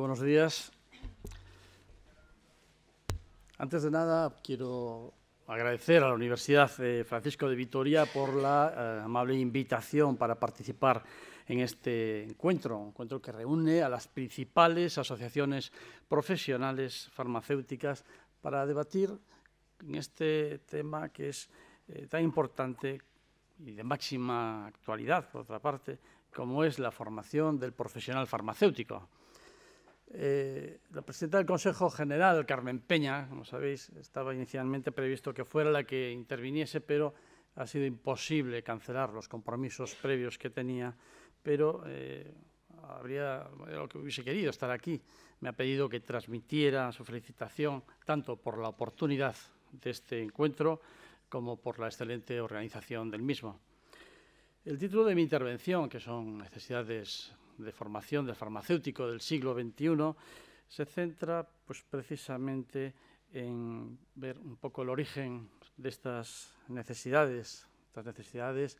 buenos días. Antes de nada, quiero agradecer a la Universidad eh, Francisco de Vitoria por la eh, amable invitación para participar en este encuentro, un encuentro que reúne a las principales asociaciones profesionales farmacéuticas para debatir en este tema que es eh, tan importante y de máxima actualidad, por otra parte, como es la formación del profesional farmacéutico. Eh, la presidenta del Consejo General, Carmen Peña, como sabéis, estaba inicialmente previsto que fuera la que interviniese, pero ha sido imposible cancelar los compromisos previos que tenía, pero eh, habría lo que hubiese querido estar aquí. Me ha pedido que transmitiera su felicitación tanto por la oportunidad de este encuentro como por la excelente organización del mismo. El título de mi intervención, que son necesidades de formación del farmacéutico del siglo XXI, se centra pues, precisamente en ver un poco el origen de estas necesidades, estas necesidades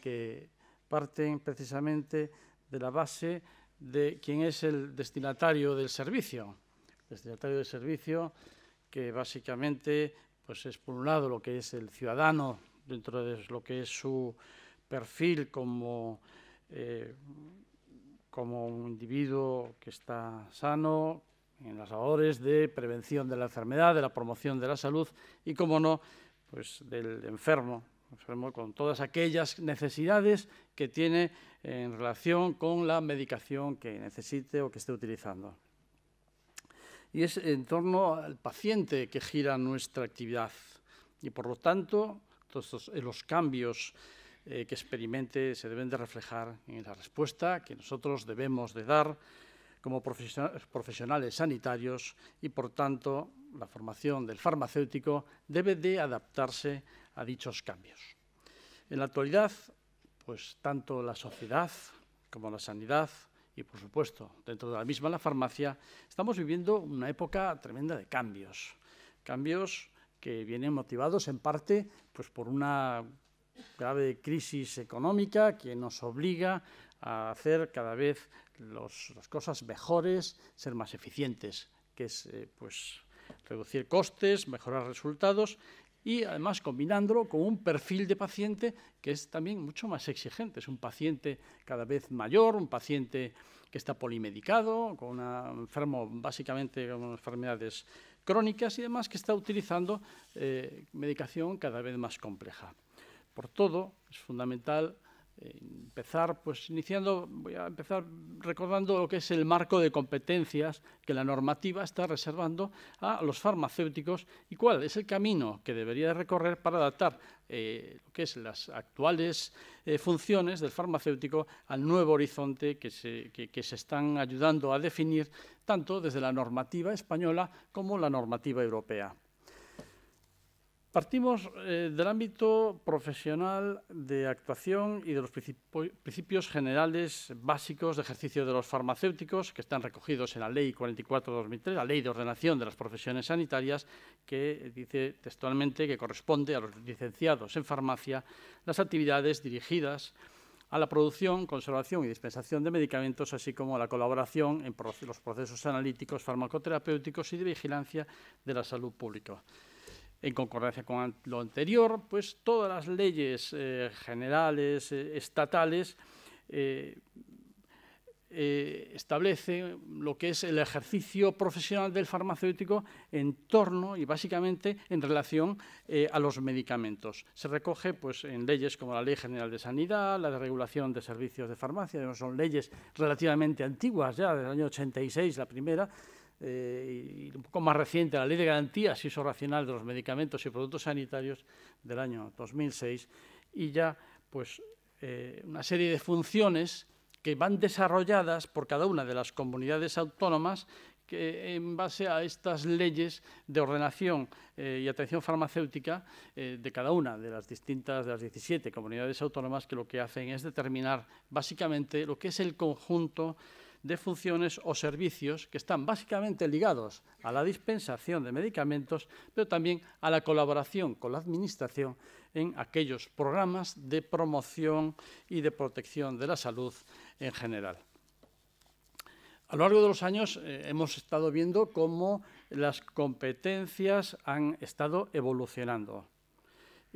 que parten precisamente de la base de quién es el destinatario del servicio. El destinatario del servicio que básicamente pues, es por un lado lo que es el ciudadano dentro de lo que es su perfil como eh, como un individuo que está sano, en las labores de prevención de la enfermedad, de la promoción de la salud y, como no, pues del enfermo, enfermo con todas aquellas necesidades que tiene en relación con la medicación que necesite o que esté utilizando. Y es en torno al paciente que gira nuestra actividad y, por lo tanto, todos eh, los cambios eh, que experimente se deben de reflejar en la respuesta que nosotros debemos de dar como profesionales sanitarios y, por tanto, la formación del farmacéutico debe de adaptarse a dichos cambios. En la actualidad, pues tanto la sociedad como la sanidad y, por supuesto, dentro de la misma la farmacia, estamos viviendo una época tremenda de cambios. Cambios que vienen motivados en parte pues, por una grave crisis económica que nos obliga a hacer cada vez las cosas mejores, ser más eficientes, que es eh, pues, reducir costes, mejorar resultados y además combinándolo con un perfil de paciente que es también mucho más exigente. Es un paciente cada vez mayor, un paciente que está polimedicado, con un enfermo básicamente con enfermedades crónicas y demás, que está utilizando eh, medicación cada vez más compleja por todo, es fundamental eh, empezar, pues iniciando, voy a empezar recordando lo que es el marco de competencias que la normativa está reservando a los farmacéuticos y cuál es el camino que debería recorrer para adaptar eh, lo que es las actuales eh, funciones del farmacéutico al nuevo horizonte que se, que se están ayudando a definir tanto desde la normativa española como la normativa europea. Partimos eh, del ámbito profesional de actuación y de los principios generales básicos de ejercicio de los farmacéuticos que están recogidos en la Ley 44-2003, la Ley de Ordenación de las Profesiones Sanitarias, que dice textualmente que corresponde a los licenciados en farmacia las actividades dirigidas a la producción, conservación y dispensación de medicamentos, así como a la colaboración en los procesos analíticos, farmacoterapéuticos y de vigilancia de la salud pública. En concordancia con lo anterior, pues todas las leyes eh, generales, eh, estatales, eh, establecen lo que es el ejercicio profesional del farmacéutico en torno y básicamente en relación a los medicamentos. Se recoge pues, en leyes como la Ley General de Sanidad, la de Regulación de Servicios de Farmacia, son leyes relativamente antiguas ya, del año 86 la primera, eh, y un poco más reciente, la Ley de Garantías y Uso Racional de los Medicamentos y Productos Sanitarios del año 2006, y ya pues eh, una serie de funciones que van desarrolladas por cada una de las comunidades autónomas que en base a estas leyes de ordenación eh, y atención farmacéutica de cada una de las distintas, de las 17 comunidades autónomas, que lo que hacen es determinar básicamente lo que es el conjunto de funciones o servicios que están básicamente ligados a la dispensación de medicamentos, pero también a la colaboración con la Administración en aquellos programas de promoción y de protección de la salud en general. A lo largo de los años eh, hemos estado viendo cómo las competencias han estado evolucionando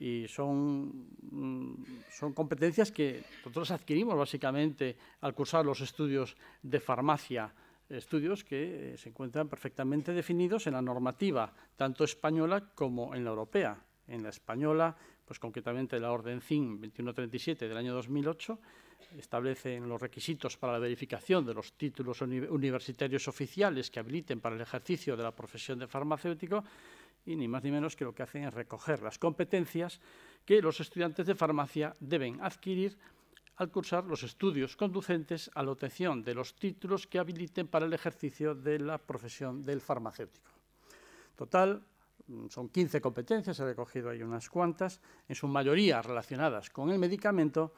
y mm, son, competencias que nosotros adquirimos básicamente al cursar los estudios de farmacia, estudios que eh, se encuentran perfectamente definidos en la normativa, tanto española como en la europea. En la española, pues concretamente la Orden CIN 2137 del año 2008, establecen los requisitos para la verificación de los títulos universitarios oficiales que habiliten para el ejercicio de la profesión de farmacéutico, y ni más ni menos que lo que hacen es recoger las competencias que los estudiantes de farmacia deben adquirir al cursar los estudios conducentes a la obtención de los títulos que habiliten para el ejercicio de la profesión del farmacéutico. Total, mm, son 15 competencias, he recogido ahí unas cuantas, en su mayoría relacionadas con el medicamento,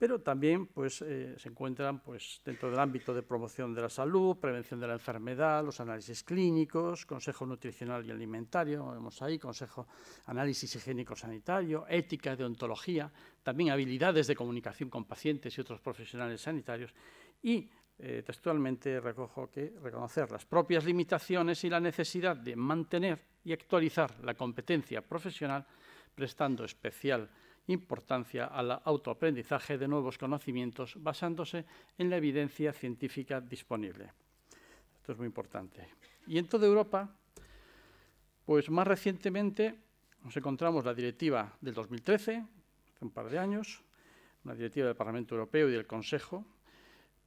pero también pues, eh, se encuentran pues, dentro del ámbito de promoción de la salud, prevención de la enfermedad, los análisis clínicos, consejo nutricional y alimentario, vemos ahí, consejo análisis higiénico-sanitario, ética, de ontología, también habilidades de comunicación con pacientes y otros profesionales sanitarios y eh, textualmente recojo que reconocer las propias limitaciones y la necesidad de mantener y actualizar la competencia profesional prestando especial atención importancia al autoaprendizaje de nuevos conocimientos basándose en la evidencia científica disponible. Esto es muy importante. Y en toda Europa, pues más recientemente nos encontramos la directiva del 2013, hace un par de años, una directiva del Parlamento Europeo y del Consejo,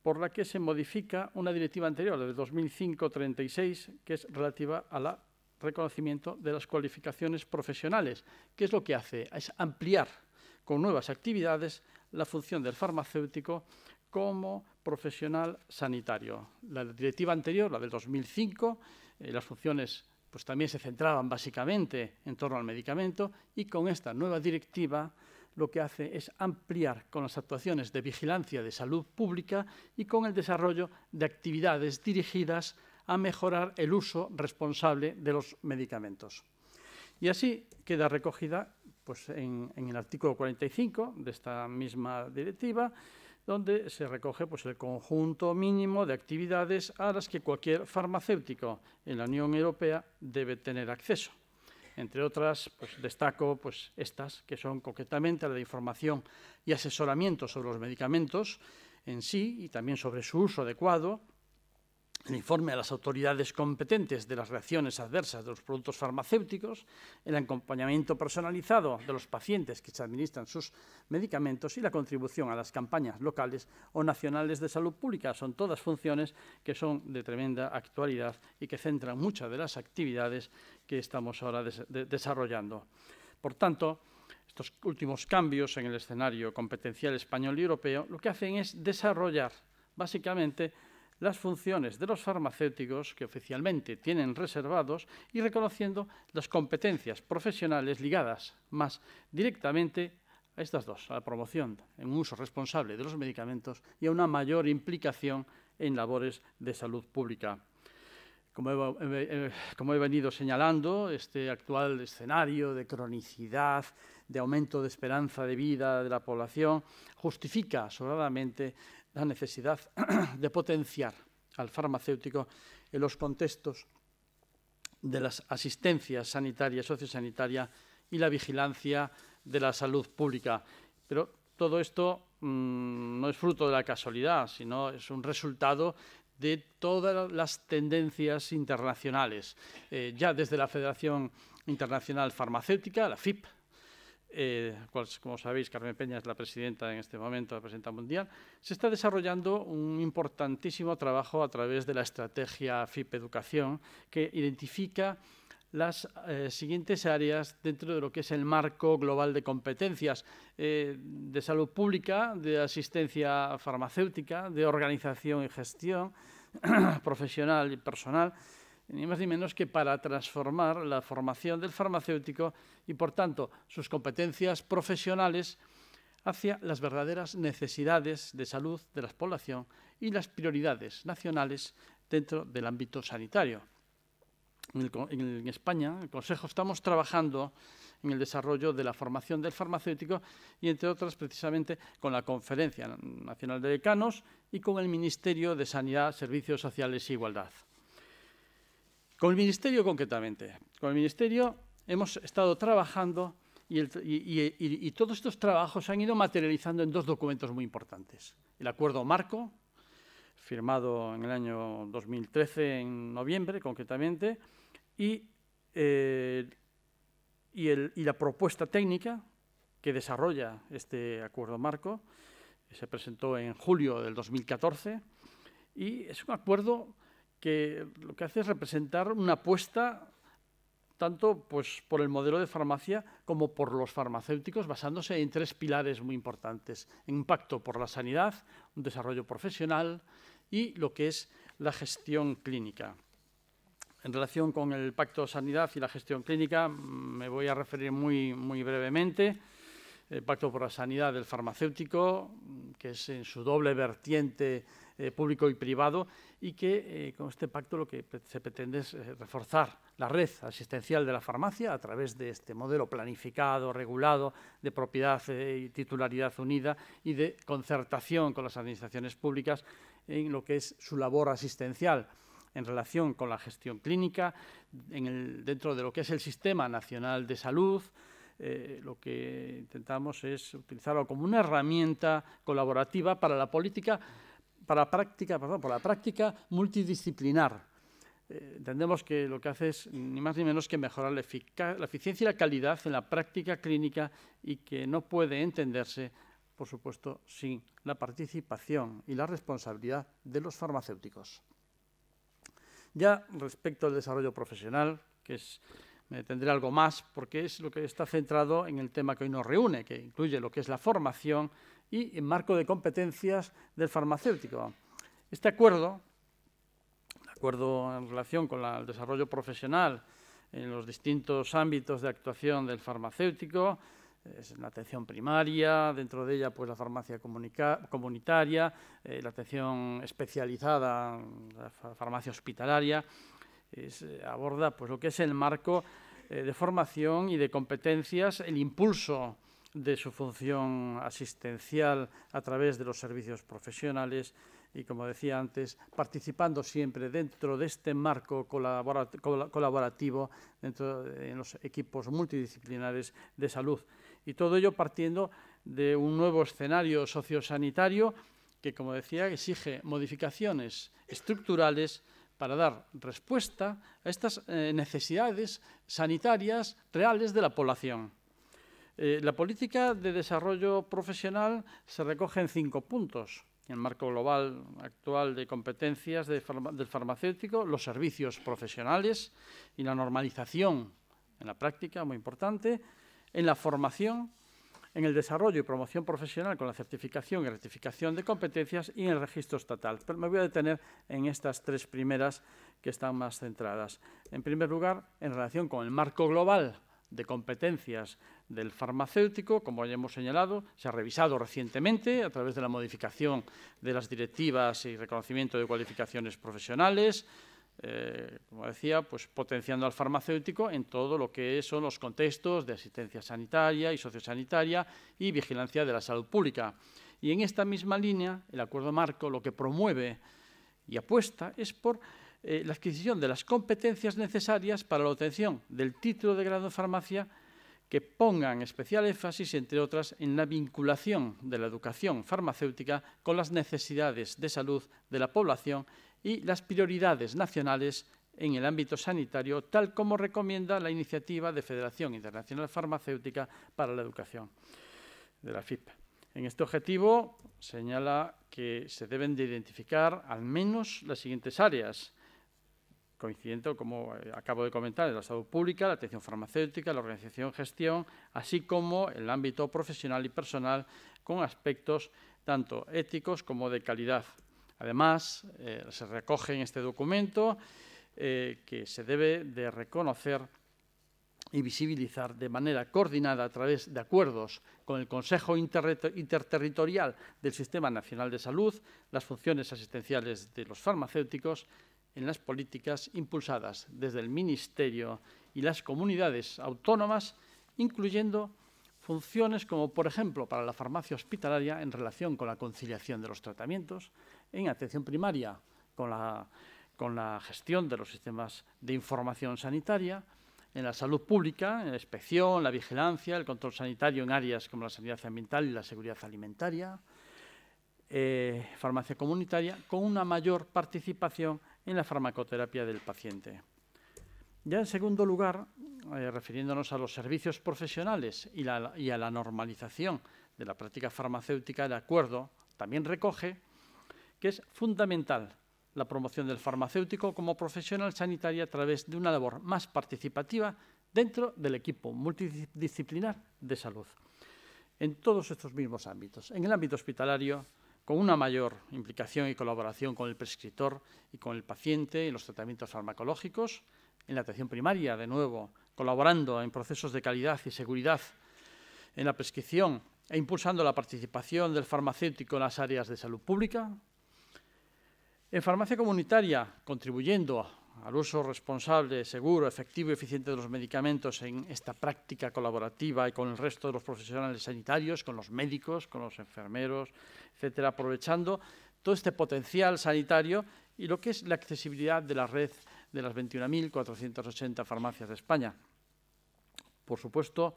por la que se modifica una directiva anterior, la del 2005-36, que es relativa al reconocimiento de las cualificaciones profesionales. ¿Qué es lo que hace? Es ampliar con nuevas actividades la función del farmacéutico como profesional sanitario. La directiva anterior, la del 2005, eh, las funciones pues, también se centraban básicamente en torno al medicamento y con esta nueva directiva lo que hace es ampliar con las actuaciones de vigilancia de salud pública y con el desarrollo de actividades dirigidas a mejorar el uso responsable de los medicamentos. Y así queda recogida pues en, el artículo 45 de esta misma directiva, donde se recoge pues, el conjunto mínimo de actividades a las que cualquier farmacéutico en la Unión Europea debe tener acceso. Entre otras, pues, destaco pues, estas, que son concretamente la de información y asesoramiento sobre los medicamentos en sí y también sobre su uso adecuado, el informe a las autoridades competentes de las reacciones adversas de los productos farmacéuticos, el acompañamiento personalizado de los pacientes que se administran sus medicamentos y la contribución a las campañas locales o nacionales de salud pública. Son todas funciones que son de tremenda actualidad y que centran muchas de las actividades que estamos ahora desarrollando. Por tanto, estos últimos cambios en el escenario competencial español y europeo lo que hacen es desarrollar básicamente las funciones de los farmacéuticos que oficialmente tienen reservados y reconociendo las competencias profesionales ligadas más directamente a estas dos, a la promoción en un uso responsable de los medicamentos y a una mayor implicación en labores de salud pública. Como he, eh, eh, como venido señalando, este actual escenario de cronicidad, de aumento de esperanza de vida de la población, justifica sobradamente la necesidad de potenciar al farmacéutico en los contextos de las asistencias sanitarias, sociosanitaria y la vigilancia de la salud pública. Pero todo esto mm, no es fruto de la casualidad, sino es un resultado de todas las tendencias internacionales. Eh, ya desde la Federación Internacional Farmacéutica, la FIP, eh, como sabéis, Carmen Peña es la presidenta en este momento, la presidenta mundial, se está desarrollando un importantísimo trabajo a través de la estrategia FIP Educación, que identifica las eh, siguientes áreas dentro de lo que es el marco global de competencias eh, de salud pública, de asistencia farmacéutica, de organización y gestión profesional y personal, ni más ni menos que para transformar la formación del farmacéutico y, por tanto, sus competencias profesionales hacia las verdaderas necesidades de salud de la población y las prioridades nacionales dentro del ámbito sanitario. En, España, el Consejo, estamos trabajando en el desarrollo de la formación del farmacéutico y, entre otras, precisamente con la Conferencia Nacional de Decanos y con el Ministerio de Sanidad, Servicios Sociales e Igualdad. Con el Ministerio concretamente. Con el Ministerio hemos estado trabajando y, todos estos trabajos se han ido materializando en dos documentos muy importantes. El acuerdo marco, firmado en el año 2013, en noviembre concretamente, eh, y, la propuesta técnica que desarrolla este acuerdo marco, que se presentó en julio del 2014, y es un acuerdo que lo que hace es representar una apuesta tanto pues, por el modelo de farmacia como por los farmacéuticos, basándose en tres pilares muy importantes. Impacto por la sanidad, un desarrollo profesional y lo que es la gestión clínica. En relación con el pacto sanidad y la gestión clínica, mm, me voy a referir muy brevemente el Pacto por la Sanidad del Farmacéutico, que es en su doble vertiente eh, público y privado, y que eh, con este pacto lo que se pretende es eh, reforzar la red asistencial de la farmacia a través de este modelo planificado, regulado, de propiedad y titularidad unida y de concertación con las administraciones públicas en lo que es su labor asistencial en relación con la gestión clínica, dentro de lo que es el Sistema Nacional de Salud, eh, lo que intentamos es utilizarlo como una herramienta colaborativa para la política, para la práctica, para la práctica multidisciplinar. Eh, entendemos que lo que hace es ni más ni menos que mejorar la, la eficiencia y la calidad en la práctica clínica y que no puede entenderse, por supuesto, sin la participación y la responsabilidad de los farmacéuticos. Ya respecto al desarrollo profesional, que es eh, tendré algo más porque es lo que está centrado en el tema que hoy nos reúne, que incluye lo que es la formación y el marco de competencias del farmacéutico. Este acuerdo, acuerdo en relación con el desarrollo profesional en los distintos ámbitos de actuación del farmacéutico, es la atención primaria, dentro de ella pues, la farmacia comunitaria, eh, la atención especializada, la farmacia hospitalaria, eh, aborda pues, lo que es el marco eh, de formación y de competencias el impulso de su función asistencial a través de los servicios profesionales y, como decía antes, participando siempre dentro de este marco colaborativo dentro de, los equipos multidisciplinares de salud. Y todo ello partiendo de un nuevo escenario sociosanitario que, como decía, exige modificaciones estructurales para dar respuesta a estas eh, necesidades sanitarias reales de la población. Eh, la política de desarrollo profesional se recoge en cinco puntos. En el marco global actual de competencias del farmacéutico, los servicios profesionales y la normalización en la práctica, muy importante, en la formación en el desarrollo y promoción profesional con la certificación y rectificación de competencias y en el registro estatal. Pero me voy a detener en estas tres primeras que están más centradas. En primer lugar, en relación con el marco global de competencias del farmacéutico, como ya hemos señalado, se ha revisado recientemente a través de la modificación de las directivas y reconocimiento de cualificaciones profesionales, eh, como decía, pues potenciando al farmacéutico en todo lo que son los contextos de asistencia sanitaria y sociosanitaria y vigilancia de la salud pública. Y en esta misma línea, el acuerdo marco lo que promueve y apuesta es por eh, la adquisición de las competencias necesarias para la obtención del título de grado de farmacia que pongan especial énfasis, entre otras, en la vinculación de la educación farmacéutica con las necesidades de salud de la población y las prioridades nacionales en el ámbito sanitario, tal como recomienda la iniciativa de Federación Internacional Farmacéutica para la Educación de la FIP. En este objetivo señala que se deben de identificar al menos las siguientes áreas, coincidiendo, como eh, acabo de comentar, en la salud pública, la atención farmacéutica, la organización gestión, así como el ámbito profesional y personal con aspectos tanto éticos como de calidad Además, eh, se recoge en este documento eh, que se debe de reconocer y visibilizar de manera coordinada a través de acuerdos con el Consejo Interterritorial del Sistema Nacional de Salud las funciones asistenciales de los farmacéuticos en las políticas impulsadas desde el Ministerio y las comunidades autónomas, incluyendo funciones como, por ejemplo, para la farmacia hospitalaria en relación con la conciliación de los tratamientos, en atención primaria con la, con la gestión de los sistemas de información sanitaria, en la salud pública, en la inspección, la vigilancia, el control sanitario en áreas como la sanidad ambiental y la seguridad alimentaria, eh, farmacia comunitaria, con una mayor participación en la farmacoterapia del paciente. Ya en segundo lugar, eh, refiriéndonos a los servicios profesionales y, y a la normalización de la práctica farmacéutica, el acuerdo también recoge que es fundamental la promoción del farmacéutico como profesional sanitario a través de una labor más participativa dentro del equipo multidisciplinar de salud, en todos estos mismos ámbitos. En el ámbito hospitalario, con una mayor implicación y colaboración con el prescriptor y con el paciente en los tratamientos farmacológicos, en la atención primaria, de nuevo, colaborando en procesos de calidad y seguridad en la prescripción e impulsando la participación del farmacéutico en las áreas de salud pública, en farmacia comunitaria, contribuyendo al uso responsable, seguro, efectivo y eficiente de los medicamentos en esta práctica colaborativa y con el resto de los profesionales sanitarios, con los médicos, con los enfermeros, etcétera, aprovechando todo este potencial sanitario y lo que es la accesibilidad de la red de las 21.480 farmacias de España. Por supuesto,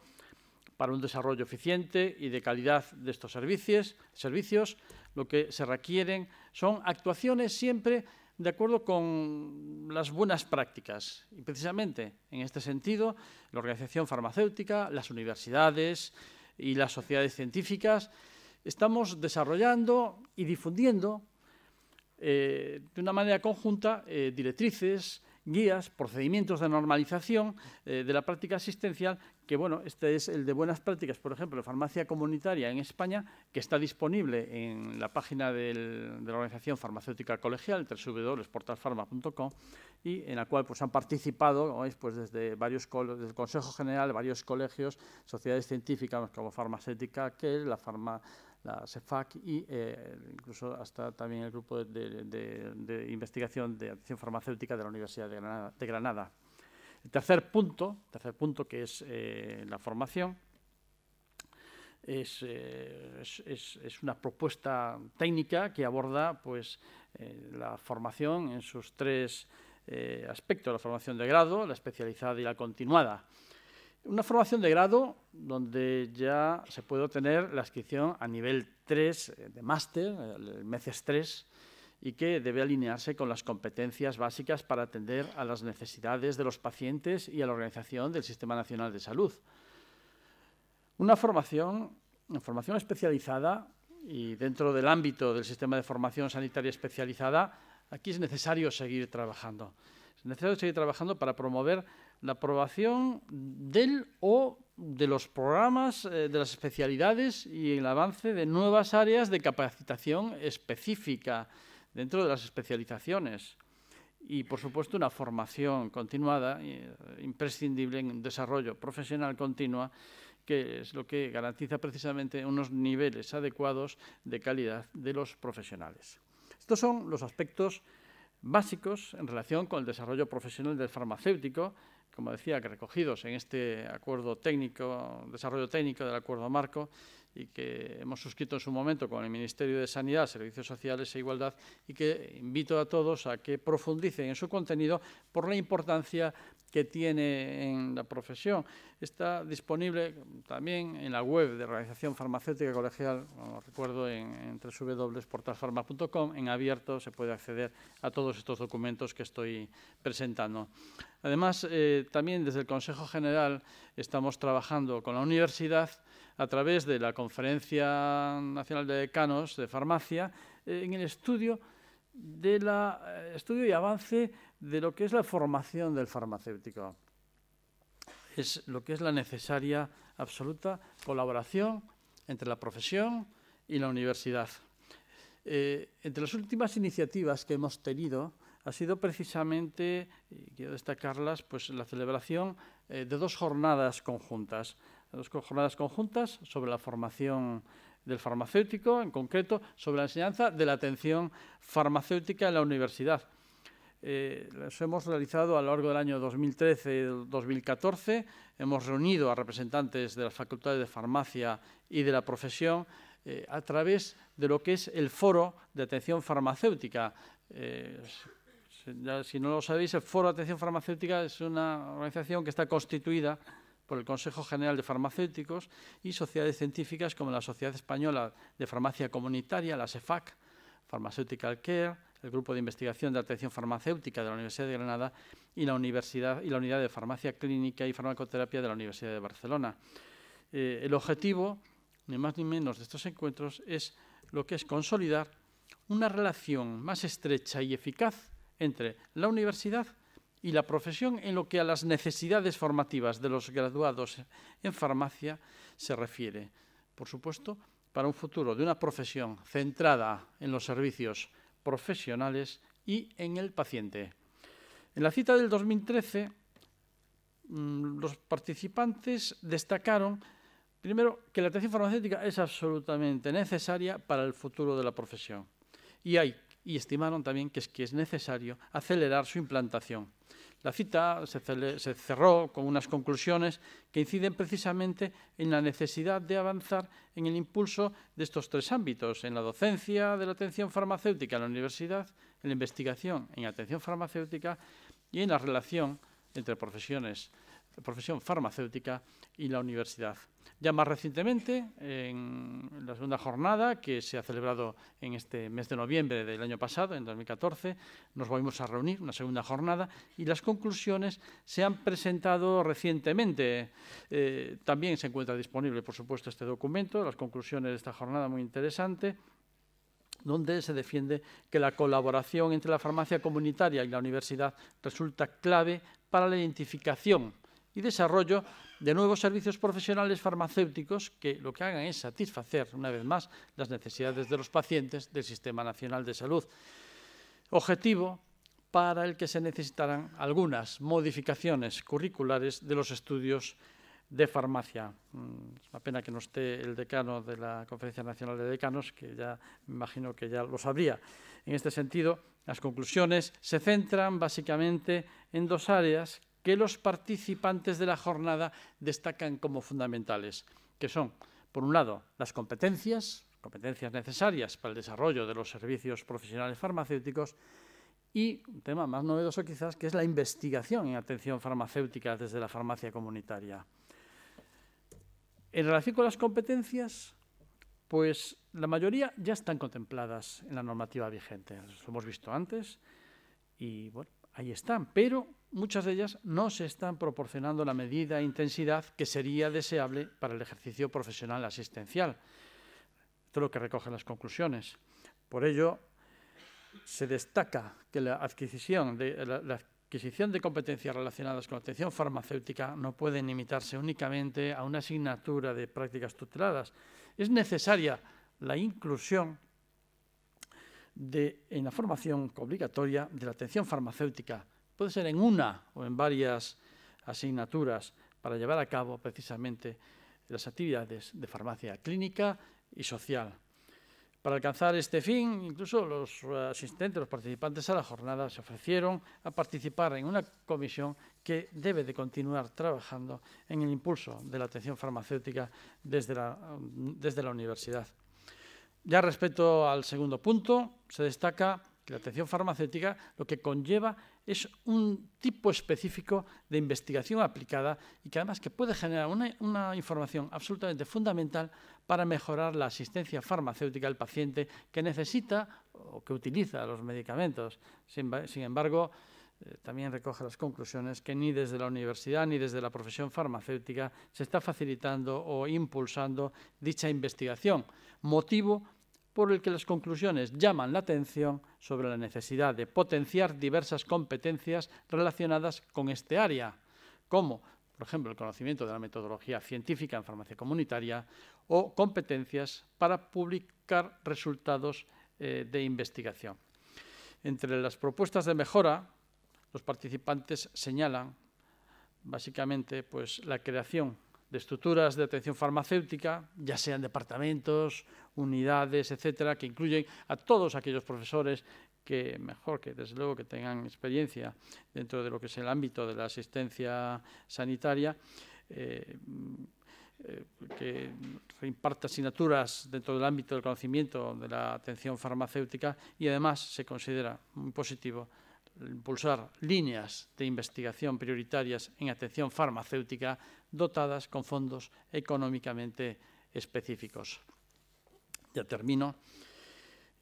para un desarrollo eficiente y de calidad de estos servicios, servicios, lo que se requieren son actuaciones siempre de acuerdo con las buenas prácticas. Y precisamente en este sentido, la organización farmacéutica, las universidades y las sociedades científicas estamos desarrollando y difundiendo eh, de una manera conjunta eh, directrices, guías, procedimientos de normalización eh, de la práctica asistencial que bueno, este es el de buenas prácticas, por ejemplo, de farmacia comunitaria en España, que está disponible en la página de la Organización Farmacéutica Colegial, www.portalfarma.com, y en la cual pues, han participado pues, desde varios desde el Consejo General, varios colegios, sociedades científicas como Farmacéutica que la, la CEFAC y eh, incluso hasta también el grupo de, investigación de acción farmacéutica de la Universidad De Granada. De Granada. El tercer punto, tercer punto que es eh, la formación, eh, es, una propuesta técnica que aborda pues, eh, la formación en sus tres aspectos, la formación de grado, la especializada y la continuada. Una formación de grado donde ya se puede obtener la inscripción a nivel 3 de máster, el MECES 3, y que debe alinearse con las competencias básicas para atender a las necesidades de los pacientes y a la organización del Sistema Nacional de Salud. Una formación, una formación especializada y dentro del ámbito del sistema de formación sanitaria especializada, aquí es necesario seguir trabajando. Es necesario seguir trabajando para promover la aprobación del o de los programas, eh, de las especialidades y el avance de nuevas áreas de capacitación específica dentro de las especializaciones y, por supuesto, una formación continuada, eh, imprescindible en desarrollo profesional continua, que es lo que garantiza precisamente unos niveles adecuados de calidad de los profesionales. Estos son los aspectos básicos en relación con el desarrollo profesional del farmacéutico como decía, que recogidos en este acuerdo técnico, desarrollo técnico del acuerdo marco y que hemos suscrito en su momento con el Ministerio de Sanidad, Servicios Sociales e Igualdad y que invito a todos a que profundicen en su contenido por la importancia que tiene en la profesión. Está disponible también en la web de Organización Farmacéutica Colegial, como recuerdo, en, en www.portalfarma.com. En abierto se puede acceder a todos estos documentos que estoy presentando. Además, eh, también desde el Consejo General estamos trabajando con la universidad a través de la Conferencia Nacional de Decanos de Farmacia eh, en el estudio del eh, estudio y avance de lo que es la formación del farmacéutico. Es lo que es la necesaria absoluta colaboración entre la profesión y la universidad. Eh, entre las últimas iniciativas que hemos tenido ha sido precisamente, y quiero destacarlas, pues la celebración eh, de dos jornadas conjuntas. Dos jornadas conjuntas sobre la formación del farmacéutico, en concreto, sobre la enseñanza de la atención farmacéutica en la universidad. Eso eh, hemos realizado a lo largo del año 2013 2014. Hemos reunido a representantes de las facultades de farmacia y de la profesión eh, a través de lo que es el foro de atención farmacéutica. Eh, si no lo sabéis, el Foro de Atención Farmacéutica es una organización que está constituida por el Consejo General de Farmacéuticos y sociedades científicas como la Sociedad Española de Farmacia Comunitaria, la SEFAC, Pharmaceutical Care, el Grupo de Investigación de Atención Farmacéutica de la Universidad de Granada y la, Universidad, y la Unidad de Farmacia Clínica y Farmacoterapia de la Universidad de Barcelona. Eh, el objetivo, ni más ni menos, de estos encuentros es lo que es consolidar una relación más estrecha y eficaz entre la universidad y la profesión en lo que a las necesidades formativas de los graduados en farmacia se refiere. Por supuesto, para un futuro de una profesión centrada en los servicios profesionales y en el paciente. En la cita del 2013, mm, los participantes destacaron, primero, que la atención farmacéutica es absolutamente necesaria para el futuro de la profesión. Y, estimaron también que es necesario acelerar su implantación la cita se, cerró con unas conclusiones que inciden precisamente en la necesidad de avanzar en el impulso de estos tres ámbitos, en la docencia de la atención farmacéutica en la universidad, en la investigación en atención farmacéutica y en la relación entre profesiones profesión farmacéutica y la universidad. Ya más recientemente, en la segunda jornada que se ha celebrado en este mes de noviembre del año pasado, en 2014, nos volvimos a reunir, una segunda jornada, y las conclusiones se han presentado recientemente. Eh, también se encuentra disponible, por supuesto, este documento, las conclusiones de esta jornada muy interesante, donde se defiende que la colaboración entre la farmacia comunitaria y la universidad resulta clave para la identificación y desarrollo de nuevos servicios profesionales farmacéuticos que lo que hagan es satisfacer, una vez más, las necesidades de los pacientes del Sistema Nacional de Salud. Objetivo para el que se necesitarán algunas modificaciones curriculares de los estudios de farmacia. Mm, es una pena que no esté el decano de la Conferencia Nacional de Decanos, que ya me imagino que ya lo sabría. En este sentido, las conclusiones se centran básicamente en dos áreas que los participantes de la jornada destacan como fundamentales, que son, por un lado, las competencias, competencias necesarias para el desarrollo de los servicios profesionales farmacéuticos, y un tema más novedoso quizás, que es la investigación en atención farmacéutica desde la farmacia comunitaria. En relación con las competencias, pues la mayoría ya están contempladas en la normativa vigente. Los hemos visto antes y bueno, ahí están, pero muchas de ellas no se están proporcionando la medida e intensidad que sería deseable para el ejercicio profesional asistencial. Esto es lo que recogen las conclusiones. Por ello, se destaca que la adquisición de, competencias relacionadas con la atención farmacéutica no pueden limitarse únicamente a una asignatura de prácticas tuteladas. Es necesaria la inclusión en la formación obligatoria de la atención farmacéutica puede ser en una o en varias asignaturas para llevar a cabo precisamente las actividades de farmacia clínica y social. Para alcanzar este fin, incluso los eh, asistentes, los participantes a la jornada se ofrecieron a participar en una comisión que debe de continuar trabajando en el impulso de la atención farmacéutica desde la, desde la universidad. Ya respecto al segundo punto, se destaca que la atención farmacéutica lo que conlleva es un tipo específico de investigación aplicada y que además que puede generar una, información absolutamente fundamental para mejorar la asistencia farmacéutica al paciente que necesita o que utiliza los medicamentos. Sin, embargo, eh, también recoge las conclusiones que ni desde la universidad ni desde la profesión farmacéutica se está facilitando o impulsando dicha investigación, motivo por el que las conclusiones llaman la atención sobre la necesidad de potenciar diversas competencias relacionadas con este área, como, por ejemplo, el conocimiento de la metodología científica en farmacia comunitaria o competencias para publicar resultados eh, de investigación. Entre las propuestas de mejora, los participantes señalan básicamente pues, la creación de estructuras de atención farmacéutica, ya sean departamentos, unidades, etcétera, que incluyen a todos aquellos profesores que mejor que desde luego que tengan experiencia dentro de lo que es el ámbito de la asistencia sanitaria, eh, mm, eh, que imparta asignaturas dentro del ámbito del conocimiento de la atención farmacéutica y además se considera muy positivo impulsar líneas de investigación prioritarias en atención farmacéutica dotadas con fondos económicamente específicos. Ya termino.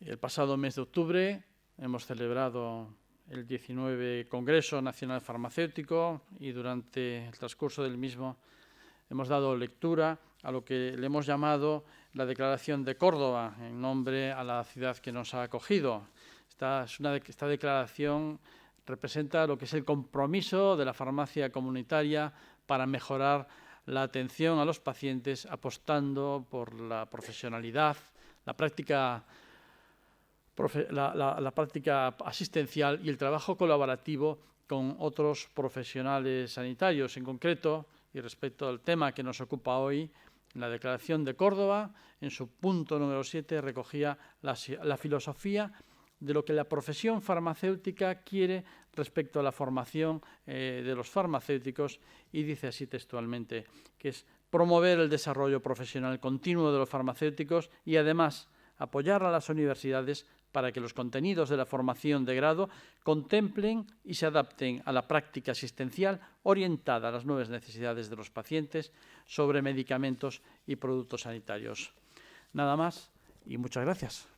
El pasado mes de octubre hemos celebrado el 19 Congreso Nacional Farmacéutico y durante el transcurso del mismo hemos dado lectura a lo que le hemos llamado la Declaración de Córdoba en nombre a la ciudad que nos ha acogido, esta, esta declaración representa lo que es el compromiso de la farmacia comunitaria para mejorar la atención a los pacientes apostando por la profesionalidad, la práctica, la, práctica asistencial y el trabajo colaborativo con otros profesionales sanitarios. En concreto, y respecto al tema que nos ocupa hoy, la Declaración de Córdoba, en su punto número 7, recogía la, la filosofía de lo que la profesión farmacéutica quiere respecto a la formación eh, de los farmacéuticos y dice así textualmente, que es promover el desarrollo profesional continuo de los farmacéuticos y además apoyar a las universidades para que los contenidos de la formación de grado contemplen y se adapten a la práctica asistencial orientada a las nuevas necesidades de los pacientes sobre medicamentos y productos sanitarios. Nada más y muchas gracias.